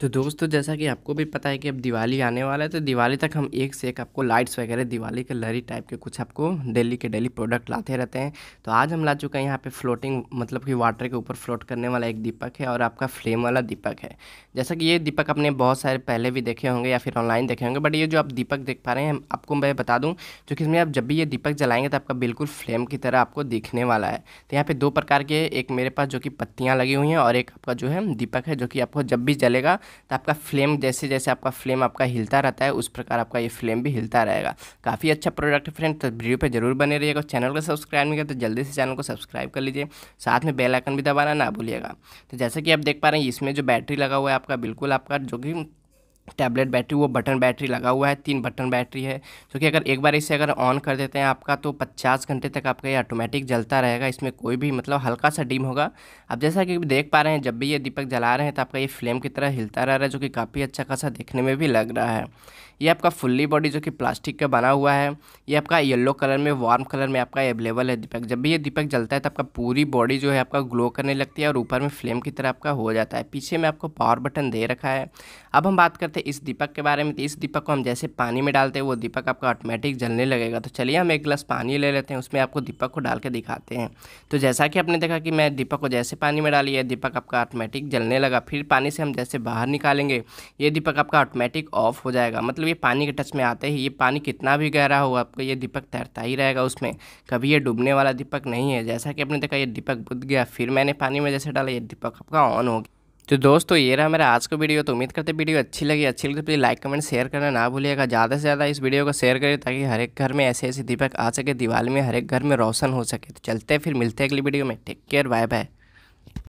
तो दोस्तों जैसा कि आपको भी पता है कि अब दिवाली आने वाला है तो दिवाली तक हम एक से एक आपको लाइट्स वगैरह दिवाली के लरी टाइप के कुछ आपको डेली के डेली प्रोडक्ट लाते रहते हैं तो आज हम ला चुके हैं यहाँ पे फ्लोटिंग मतलब कि वाटर के ऊपर फ्लोट करने वाला एक दीपक है और आपका फ्लेम वाला दीपक है जैसा कि ये दीपक अपने बहुत सारे पहले भी देखे होंगे या फिर ऑनलाइन देखे होंगे बट ये जो आप दीपक देख पा रहे हैं आपको मैं बता दूँ क्योंकि इसमें आप जब भी ये दीपक जलाएंगे तो आपका बिल्कुल फ्लेम की तरह आपको दिखने वाला है तो यहाँ पर दो प्रकार के एक मेरे पास जो कि पत्तियाँ लगी हुई हैं और एक आपका जो है दीपक है जो कि आपको जब भी जलेगा तो आपका फ्लेम जैसे जैसे आपका फ्लेम आपका हिलता रहता है उस प्रकार आपका ये फ्लेम भी हिलता रहेगा काफ़ी अच्छा प्रोडक्ट है फ्रेंड तो वीडियो पर जरूर बने रहिएगा चैनल को सब्सक्राइब नहीं किया तो जल्दी से चैनल को सब्सक्राइब कर लीजिए साथ में बेलाइकन भी दबाना ना भूलिएगा तो जैसा कि आप देख पा रहे हैं इसमें जो बैटरी लगा हुआ है आपका बिल्कुल आपका जो कि टैबलेट बैटरी वो बटन बैटरी लगा हुआ है तीन बटन बैटरी है जो कि अगर एक बार इसे अगर ऑन कर देते हैं आपका तो 50 घंटे तक आपका ये ऑटोमेटिक जलता रहेगा इसमें कोई भी मतलब हल्का सा डिम होगा अब जैसा कि देख पा रहे हैं जब भी ये दीपक जला रहे हैं तो आपका ये फ्लेम की तरह हिलता रह रहा है जो कि काफ़ी अच्छा खासा देखने में भी लग रहा है ये आपका फुल्ली बॉडी जो कि प्लास्टिक का बना हुआ है ये आपका येलो कलर में वार्म कलर में आपका अवेलेबल है दीपक जब भी ये दीपक जलता है तो आपका पूरी बॉडी जो है आपका ग्लो करने लगती है और ऊपर में फ्लेम की तरह आपका हो जाता है पीछे में आपको पावर बटन दे रखा है अब हम बात करते हैं थे इस दीपक के बारे में तो इस दीपक को हम जैसे पानी में डालते हैं वो दीपक आपका ऑटोमेटिक जलने लगेगा तो चलिए हम एक गिलास पानी ले लेते हैं उसमें आपको दीपक को डाल के दिखाते हैं तो जैसा कि आपने देखा कि मैं दीपक को जैसे पानी में डाली है दीपक आपका ऑटोमेटिक जलने लगा फिर पानी से हम जैसे बाहर निकालेंगे ये दीपक आपका ऑटोमेटिक ऑफ हो जाएगा मतलब ये पानी के टच में आते ही ये पानी कितना भी गहरा हो आपका ये दीपक तैरता ही रहेगा उसमें कभी ये डूबने वाला दीपक नहीं है जैसा कि आपने देखा ये दीपक बुध गया फिर मैंने पानी में जैसे डाला ये दीपक आपका ऑन हो गया तो दोस्तों ये रहा मेरा आज का वीडियो तो उम्मीद करते वीडियो अच्छी लगी अच्छी लगी तो प्लीज़ लाइक कमेंट शेयर करना ना भूलिएगा ज़्यादा से ज़्यादा इस वीडियो को शेयर करें ताकि हर एक घर में ऐसे ऐसे दीपक आ सके दिवाली में हर एक घर में रोशन हो सके तो चलते फिर मिलते हैं अगली वीडियो में टेक केयर बाय बाय